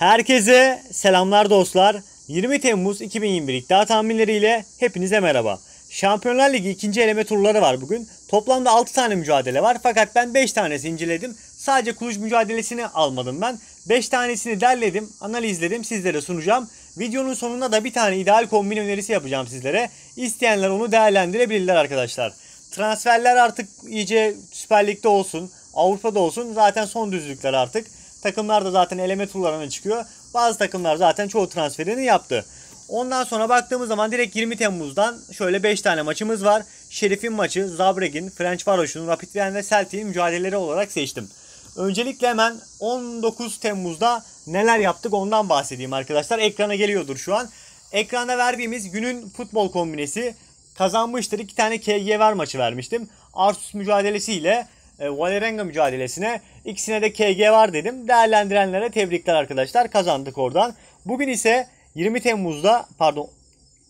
Herkese selamlar dostlar. 20 Temmuz 2021 iddia tahminleriyle hepinize merhaba. Şampiyonlar Ligi ikinci eleme turları var bugün. Toplamda 6 tane mücadele var fakat ben 5 tanesini inceledim. Sadece kuluç mücadelesini almadım ben. 5 tanesini derledim, analizledim, sizlere sunacağım. Videonun sonunda da bir tane ideal kombin önerisi yapacağım sizlere. İsteyenler onu değerlendirebilirler arkadaşlar. Transferler artık iyice Süper Lig'de olsun, Avrupa'da olsun. Zaten son düzlükler artık. Takımlar da zaten eleme turlarına çıkıyor. Bazı takımlar zaten çoğu transferini yaptı. Ondan sonra baktığımız zaman direkt 20 Temmuz'dan şöyle 5 tane maçımız var. Şerif'in maçı, Zabreg'in, French Varoş'un, Rapid Wien ve Celtic'in mücadeleleri olarak seçtim. Öncelikle hemen 19 Temmuz'da neler yaptık ondan bahsedeyim arkadaşlar. Ekrana geliyordur şu an. Ekrana verdiğimiz günün futbol kombinesi kazanmıştır. 2 tane KG ver maçı vermiştim. Arsus mücadelesiyle e, Valerenga mücadelesine. İkisine de KG var dedim. Değerlendirenlere tebrikler arkadaşlar. Kazandık oradan. Bugün ise 20 Temmuz'da pardon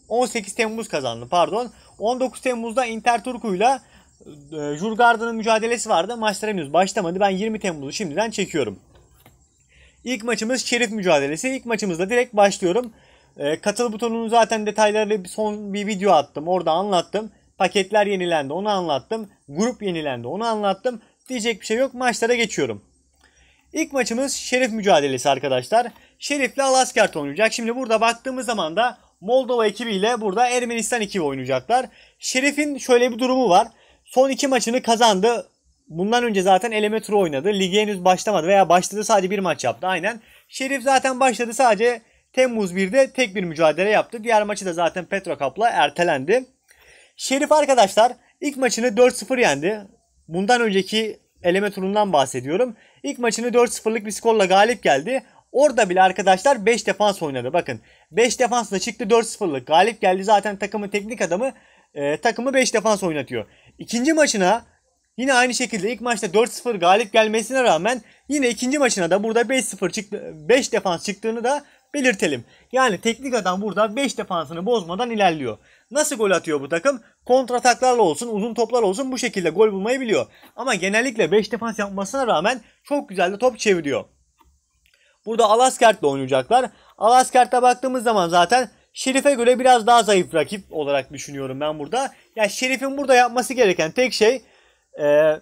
18 Temmuz kazandı pardon. 19 Temmuz'da Inter Turku'yla e, Jurgarda'nın mücadelesi vardı. Maçlar henüz başlamadı. Ben 20 Temmuz'u şimdiden çekiyorum. İlk maçımız Şerif mücadelesi. İlk maçımızla direkt başlıyorum. E, katıl butonunu zaten detaylarıyla son bir video attım. Orada anlattım. Paketler yenilendi onu anlattım. Grup yenilendi onu anlattım. Diyecek bir şey yok maçlara geçiyorum. İlk maçımız Şerif mücadelesi arkadaşlar. Şerif ile Alaskert oynayacak. Şimdi burada baktığımız zaman da Moldova ekibiyle burada Ermenistan ekibi oynayacaklar. Şerif'in şöyle bir durumu var. Son iki maçını kazandı. Bundan önce zaten eleme turu oynadı. Ligi henüz başlamadı veya başladı sadece bir maç yaptı aynen. Şerif zaten başladı sadece Temmuz 1'de tek bir mücadele yaptı. Diğer maçı da zaten Petro Cup'la ertelendi. Şerif arkadaşlar ilk maçını 4-0 yendi. Bundan önceki eleme turundan bahsediyorum. İlk maçını 4-0'lık bir skorla galip geldi. Orada bile arkadaşlar 5 defans oynadı. Bakın 5 defansla çıktı 4-0'lık. Galip geldi zaten takımın teknik adamı e, takımı 5 defans oynatıyor. İkinci maçına yine aynı şekilde ilk maçta 4-0 galip gelmesine rağmen yine ikinci maçına da burada 5-0 çıktı 5 defans çıktığını da belirtelim. Yani teknik adam burada 5 defansını bozmadan ilerliyor. Nasıl gol atıyor bu takım? kontrataklarla olsun, uzun toplar olsun bu şekilde gol bulmayı biliyor. Ama genellikle 5 defans yapmasına rağmen çok güzel de top çeviriyor. Burada Alaskert'le oynayacaklar. Alaskert'e baktığımız zaman zaten Şerif'e göre biraz daha zayıf rakip olarak düşünüyorum ben burada. Ya yani Şerif'in burada yapması gereken tek şey e,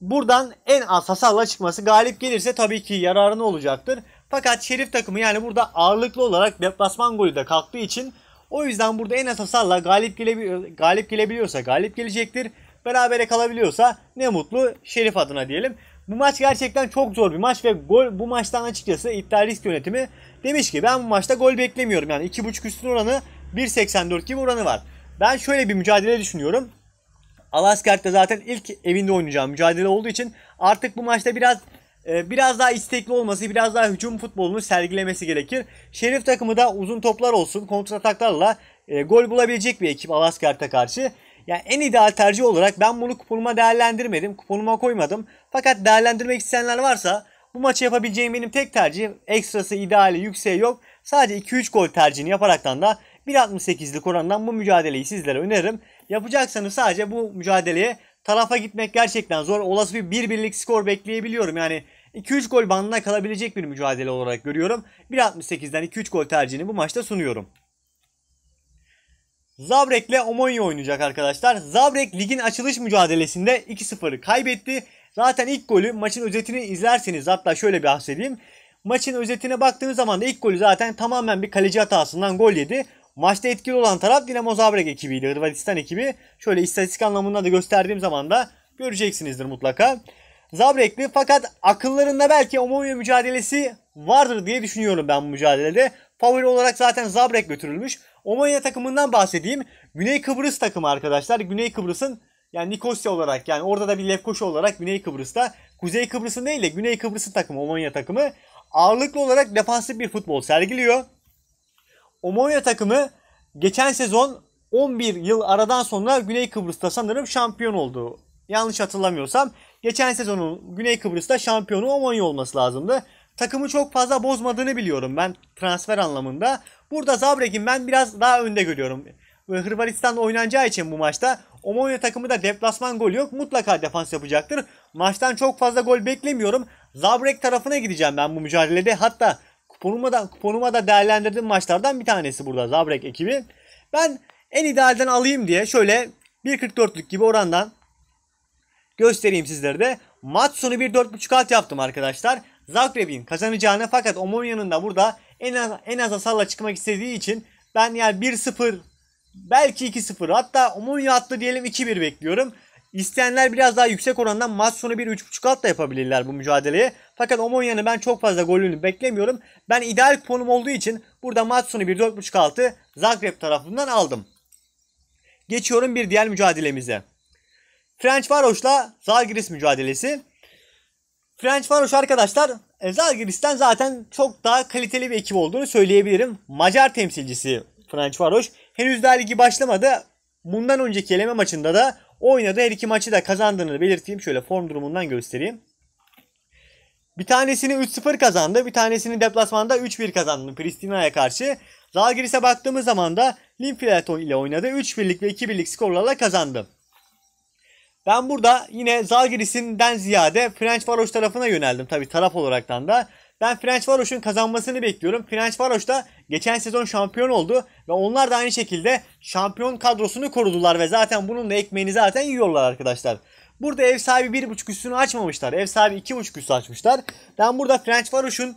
buradan en az hasarla çıkması. Galip gelirse tabii ki yararını olacaktır. Fakat Şerif takımı yani burada ağırlıklı olarak deplasman golü de kalktığı için o yüzden burada en asasalla galip, gelebi galip gelebiliyorsa galip gelecektir. Berabere kalabiliyorsa ne mutlu Şerif adına diyelim. Bu maç gerçekten çok zor bir maç ve gol bu maçtan açıkçası iddialist yönetimi demiş ki ben bu maçta gol beklemiyorum. Yani 2.5 üstün oranı 1.84 gibi oranı var. Ben şöyle bir mücadele düşünüyorum. Alaskert'te zaten ilk evinde oynayacağım mücadele olduğu için artık bu maçta biraz ee, biraz daha istekli olması, biraz daha hücum futbolunu sergilemesi gerekir. Şerif takımı da uzun toplar olsun, kontrataklarla e, gol bulabilecek bir ekip Alaskart'a karşı. Yani en ideal tercih olarak ben bunu kuponuma değerlendirmedim, kuponuma koymadım. Fakat değerlendirmek isteyenler varsa bu maçı yapabileceğim benim tek tercih. ekstrası ideali yükseği yok. Sadece 2-3 gol tercihini yaparaktan da 1.68'lik orandan bu mücadeleyi sizlere öneririm. Yapacaksanız sadece bu mücadeleye tarafa gitmek gerçekten zor. Olası bir 1-1'lik skor bekleyebiliyorum. Yani 2-3 gol bandına kalabilecek bir mücadele olarak görüyorum. 1.68'den 2-3 gol tercihini bu maçta sunuyorum. Zabrek'le Omonia oynayacak arkadaşlar. Zabrek ligin açılış mücadelesinde 2-0'ı kaybetti. Zaten ilk golü maçın özetini izlerseniz hatta şöyle bir bahsedeyim. Maçın özetine baktığınız zaman da ilk golü zaten tamamen bir kaleci hatasından gol yedi. Maçta etkili olan taraf Dinamo Zagreb ekibiydi. Hırvatistan ekibi. Şöyle istatistik anlamında da gösterdiğim zaman da göreceksinizdir mutlaka. Zabrek'li fakat akıllarında belki Omonia mücadelesi vardır diye düşünüyorum ben bu mücadelede. Favori olarak zaten Zabrek götürülmüş. Omonia takımından bahsedeyim. Güney Kıbrıs takımı arkadaşlar. Güney Kıbrıs'ın yani Nikosya olarak yani orada da bir Lefkoşa olarak Güney Kıbrıs'ta. Kuzey Kıbrıs'ın değil de Güney Kıbrıs'ın takımı Omonia takımı. Ağırlıklı olarak defansif bir futbol sergiliyor. Omonia takımı geçen sezon 11 yıl aradan sonra Güney Kıbrıs'ta sanırım şampiyon oldu. Yanlış hatırlamıyorsam Geçen sezonun Güney Kıbrıs'ta şampiyonu Omonya olması lazımdı. Takımı çok fazla bozmadığını biliyorum ben transfer anlamında. Burada Zabrek'in ben biraz daha önde görüyorum. Hırvatistan'da oynanacağı için bu maçta Omonya takımı da deplasman gol yok. Mutlaka defans yapacaktır. Maçtan çok fazla gol beklemiyorum. Zabrek tarafına gideceğim ben bu mücadelede. Hatta kuponuma da, kuponuma da değerlendirdiğim maçlardan bir tanesi burada Zabrek ekibi. Ben en idealden alayım diye şöyle 1.44'lük gibi orandan göstereyim sizlere de. Maç sonu bir 4.5 alt yaptım arkadaşlar. Zagreb'in kazanacağını fakat Omonya'nın da burada en az, en az asalla çıkmak istediği için ben yani 1-0 belki 2-0 hatta Omonya attı diyelim 2-1 bekliyorum. İsteyenler biraz daha yüksek oranda maç sonu bir 3.5 alt da yapabilirler bu mücadeleye. Fakat Omonya'nın ben çok fazla golünü beklemiyorum. Ben ideal konum olduğu için burada maç sonu bir 4.5 altı Zagreb tarafından aldım. Geçiyorum bir diğer mücadelemize. French Varoş'la Zalgiris mücadelesi. French Varoş arkadaşlar e, Zalgiris'ten zaten çok daha kaliteli bir ekip olduğunu söyleyebilirim. Macar temsilcisi French Varoş. Henüz daha ligi başlamadı. Bundan önceki eleme maçında da oynadı. Her iki maçı da kazandığını belirteyim. Şöyle form durumundan göstereyim. Bir tanesini 3-0 kazandı. Bir tanesini deplasmanda 3-1 kazandı Pristina'ya karşı. Zalgiris'e baktığımız zaman da Limfilaton ile oynadı. 3-1'lik ve 2-1'lik skorlarla kazandı. Ben burada yine Zalgiris'inden ziyade French Varoş tarafına yöneldim tabii taraf olaraktan da. Ben French Varoş'un kazanmasını bekliyorum. French Varoş da geçen sezon şampiyon oldu ve onlar da aynı şekilde şampiyon kadrosunu korudular ve zaten bunun da ekmeğini zaten yiyorlar arkadaşlar. Burada ev sahibi 1.5 üstünü açmamışlar. Ev sahibi 2.5 üstü açmışlar. Ben burada French Varoş'un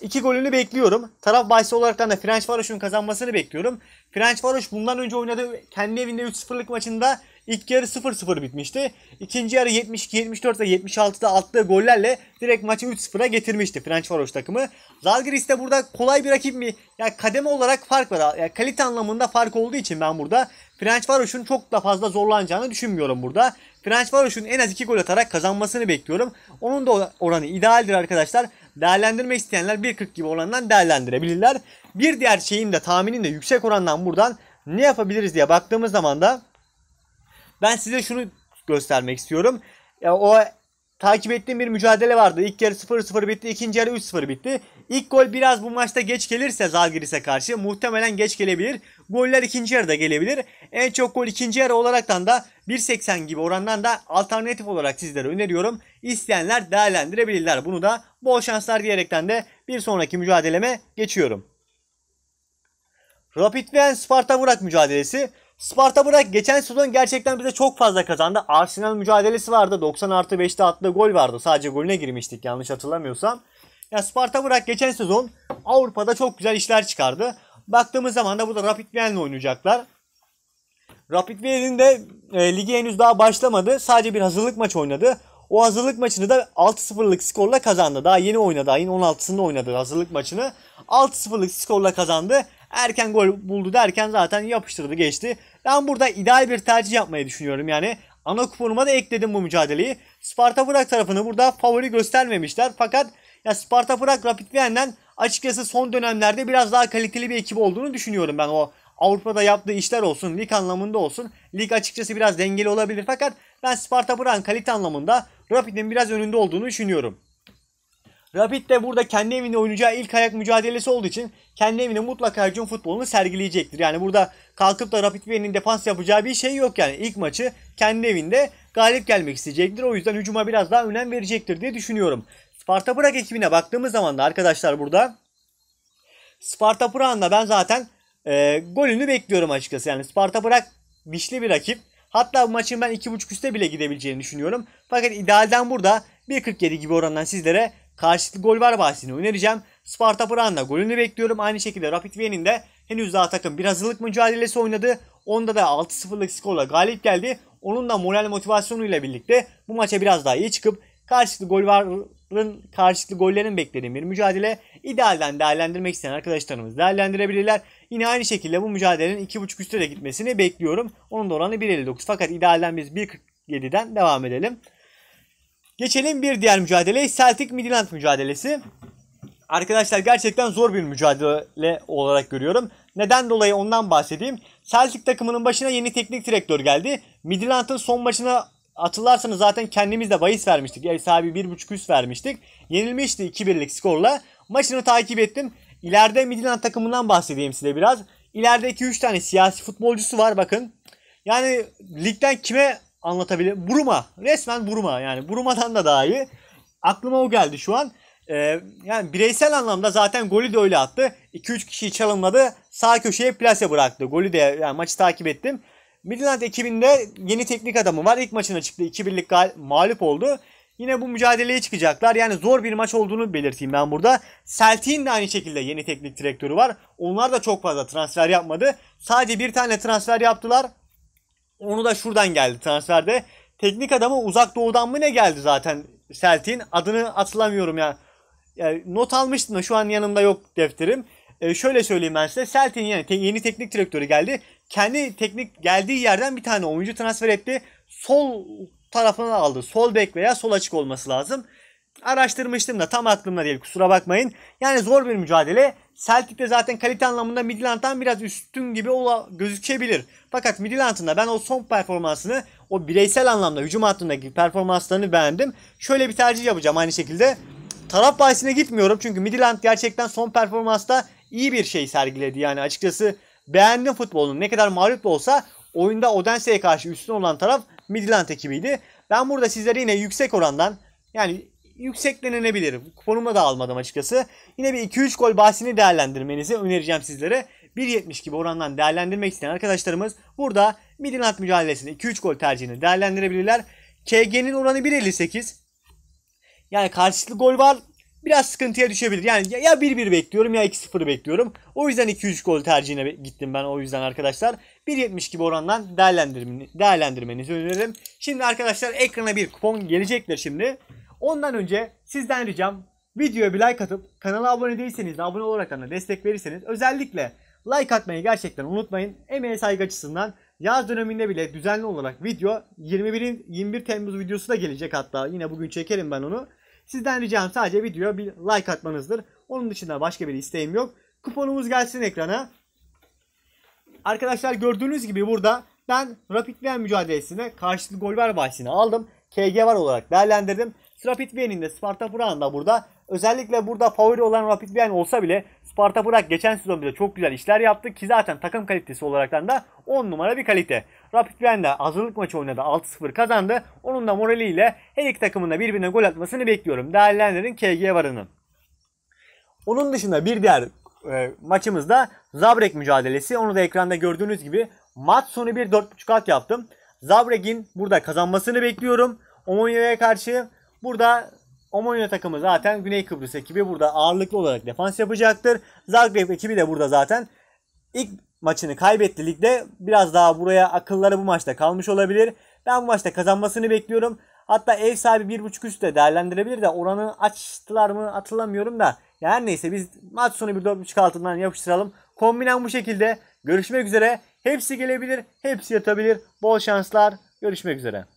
2 golünü bekliyorum. Taraf bahsi olarak da French Varoş'un kazanmasını bekliyorum. French Varoş bundan önce oynadığı kendi evinde 3-0'lık maçında İlk yarı 0-0 bitmişti. İkinci yarı 72-74 ve 76'da attığı gollerle direkt maçı 3-0'a getirmişti Fenerbahçe takımı. Zalgiris de burada kolay bir rakip mi? Ya yani kademe olarak fark var. Yani kalite anlamında fark olduğu için ben burada French Varoş'un çok da fazla zorlanacağını düşünmüyorum burada. French Varoş'un en az 2 gol atarak kazanmasını bekliyorum. Onun da oranı idealdir arkadaşlar. Değerlendirmek isteyenler 1.40 gibi orandan değerlendirebilirler. Bir diğer şeyim de tahminin de yüksek orandan buradan ne yapabiliriz diye baktığımız zaman da ben size şunu göstermek istiyorum. Ya, o takip ettiğim bir mücadele vardı. İlk yarı 0-0 bitti, ikinci yarı 3-0 bitti. İlk gol biraz bu maçta geç gelirse Zalgiris'e karşı muhtemelen geç gelebilir. Goller ikinci yarıda gelebilir. En çok gol ikinci yarı olaraktan da 1.80 gibi orandan da alternatif olarak sizlere öneriyorum. İsteyenler değerlendirebilirler. Bunu da bol şanslar diyerekten de bir sonraki mücadeleme geçiyorum. Rapid wien Sparta Burak mücadelesi. Sparta bırak geçen sezon gerçekten bize çok fazla kazandı. Arsenal mücadelesi vardı. 90 artı 5'te attığı gol vardı. Sadece golüne girmiştik yanlış hatırlamıyorsam. Ya Sparta bırak geçen sezon Avrupa'da çok güzel işler çıkardı. Baktığımız zaman da bu da Rapid Vienna oynayacaklar. Rapid Wien'in de e, ligi henüz daha başlamadı. Sadece bir hazırlık maçı oynadı. O hazırlık maçını da 6-0'lık skorla kazandı. Daha yeni oynadı. Ayın 16'sında oynadı hazırlık maçını. 6-0'lık skorla kazandı erken gol buldu derken zaten yapıştırdı geçti. Ben burada ideal bir tercih yapmayı düşünüyorum yani. Ana kuponuma da ekledim bu mücadeleyi. Sparta Prag tarafını burada favori göstermemişler. Fakat ya Sparta Prag Rapid Vien'den açıkçası son dönemlerde biraz daha kaliteli bir ekip olduğunu düşünüyorum ben o Avrupa'da yaptığı işler olsun, lig anlamında olsun. Lig açıkçası biraz dengeli olabilir fakat ben Sparta Prag'ın kalite anlamında Rapid'in biraz önünde olduğunu düşünüyorum. Rapid de burada kendi evinde oynayacağı ilk ayak mücadelesi olduğu için kendi evinde mutlaka hücum futbolunu sergileyecektir. Yani burada kalkıp da Rapid Viyana'nın defans yapacağı bir şey yok yani. ilk maçı kendi evinde galip gelmek isteyecektir. O yüzden hücuma biraz daha önem verecektir diye düşünüyorum. Sparta Prag ekibine baktığımız zaman da arkadaşlar burada Sparta Prag'ın da ben zaten e, golünü bekliyorum açıkçası. Yani Sparta Prag dişli bir rakip. Hatta bu maçın ben 2.5 üste bile gidebileceğini düşünüyorum. Fakat idealden burada 1.47 gibi orandan sizlere karşılıklı gol var bahsini önereceğim. Sparta Pran'la golünü bekliyorum. Aynı şekilde Rapid Wien'in de henüz daha takım bir hazırlık mücadelesi oynadı. Onda da 6-0'lık skorla galip geldi. Onun da moral motivasyonuyla birlikte bu maça biraz daha iyi çıkıp karşılıklı gol varın karşılıklı gollerin beklediğim bir mücadele idealden değerlendirmek isteyen arkadaşlarımız değerlendirebilirler. Yine aynı şekilde bu mücadelenin 2.5 üstte de gitmesini bekliyorum. Onun da oranı 1.59 fakat idealden biz 1.47'den devam edelim. Geçelim bir diğer mücadele Celtic Midland mücadelesi. Arkadaşlar gerçekten zor bir mücadele olarak görüyorum. Neden dolayı ondan bahsedeyim. Celtic takımının başına yeni teknik direktör geldi. Midland'ın son maçına hatırlarsanız zaten kendimiz de bahis vermiştik. Ev sahibi 1.5 üst vermiştik. Yenilmişti 2-1'lik skorla. Maçını takip ettim. İleride Midland takımından bahsedeyim size biraz. İleride 2-3 tane siyasi futbolcusu var bakın. Yani ligden kime anlatabilir. Buruma. Resmen Buruma. Yani Buruma'dan da daha iyi. Aklıma o geldi şu an. Ee, yani bireysel anlamda zaten golü de öyle attı. 2-3 kişi çalımladı. Sağ köşeye plase bıraktı. Golü de yani maçı takip ettim. Midland ekibinde yeni teknik adamı var. İlk maçına çıktı. 2-1'lik mağlup oldu. Yine bu mücadeleye çıkacaklar. Yani zor bir maç olduğunu belirteyim ben burada. Celtic'in de aynı şekilde yeni teknik direktörü var. Onlar da çok fazla transfer yapmadı. Sadece bir tane transfer yaptılar. Onu da şuradan geldi transferde. Teknik adamı uzak doğudan mı ne geldi zaten Celtic'in? Adını hatırlamıyorum ya. Yani not almıştım da şu an yanımda yok defterim. ee, şöyle söyleyeyim ben size. Celtic'in yani te- yeni teknik direktörü geldi. Kendi teknik geldiği yerden bir tane oyuncu transfer etti. Sol tarafına aldı. Sol bek veya sol açık olması lazım araştırmıştım da tam aklımda değil kusura bakmayın. Yani zor bir mücadele. Celtic de zaten kalite anlamında Midland'dan biraz üstün gibi ola, gözükebilir. Fakat Midland'ın da ben o son performansını o bireysel anlamda hücum hattındaki performanslarını beğendim. Şöyle bir tercih yapacağım aynı şekilde. Taraf bahisine gitmiyorum çünkü Midland gerçekten son performansta iyi bir şey sergiledi. Yani açıkçası beğendim futbolunu. Ne kadar mağlup olsa oyunda Odense'ye karşı üstün olan taraf Midland ekibiydi. Ben burada sizlere yine yüksek orandan yani yüksek denenebilir. Kuponumu da almadım açıkçası. Yine bir 2-3 gol bahsini değerlendirmenizi önereceğim sizlere. 1.70 gibi orandan değerlendirmek isteyen arkadaşlarımız burada Midinat mücadelesini 2-3 gol tercihini değerlendirebilirler. KG'nin oranı 1.58. Yani karşılıklı gol var. Biraz sıkıntıya düşebilir. Yani ya 1-1 bekliyorum ya 2-0 bekliyorum. O yüzden 2-3 gol tercihine gittim ben o yüzden arkadaşlar. 1.70 gibi orandan değerlendirmenizi öneririm. Şimdi arkadaşlar ekrana bir kupon gelecektir şimdi. Ondan önce sizden ricam videoya bir like atıp kanala abone değilseniz de abone olarak da destek verirseniz özellikle like atmayı gerçekten unutmayın. Emeğe saygı açısından yaz döneminde bile düzenli olarak video 21 21 Temmuz videosu da gelecek hatta yine bugün çekerim ben onu. Sizden ricam sadece videoya bir like atmanızdır. Onun dışında başka bir isteğim yok. Kuponumuz gelsin ekrana. Arkadaşlar gördüğünüz gibi burada ben Rapid Wien mücadelesine karşılıklı gol ver bahsini aldım. KG var olarak değerlendirdim. Rapid Wien'in de Sparta Prag'ın da burada özellikle burada favori olan Rapid Wien olsa bile Sparta Prag geçen sezon bile çok güzel işler yaptı ki zaten takım kalitesi olaraktan da 10 numara bir kalite. Rapid Wien de hazırlık maçı oynadı 6-0 kazandı. Onun da moraliyle her iki takımın da birbirine gol atmasını bekliyorum. Değerlendirin KG varını. Onun dışında bir diğer e, maçımızda Zabrek mücadelesi. Onu da ekranda gördüğünüz gibi maç sonu bir 4.5 alt yaptım. Zabrek'in burada kazanmasını bekliyorum. Omonya'ya karşı Burada Omonia takımı zaten Güney Kıbrıs ekibi burada ağırlıklı olarak defans yapacaktır. Zagreb ekibi de burada zaten ilk maçını kaybetti ligde. Biraz daha buraya akılları bu maçta kalmış olabilir. Ben bu maçta kazanmasını bekliyorum. Hatta ev sahibi 1.5 üstte değerlendirebilir de oranı açtılar mı hatırlamıyorum da. Yani neyse biz maç sonu bir 4.5 altından yapıştıralım. Kombinen bu şekilde. Görüşmek üzere. Hepsi gelebilir, hepsi yatabilir. Bol şanslar. Görüşmek üzere.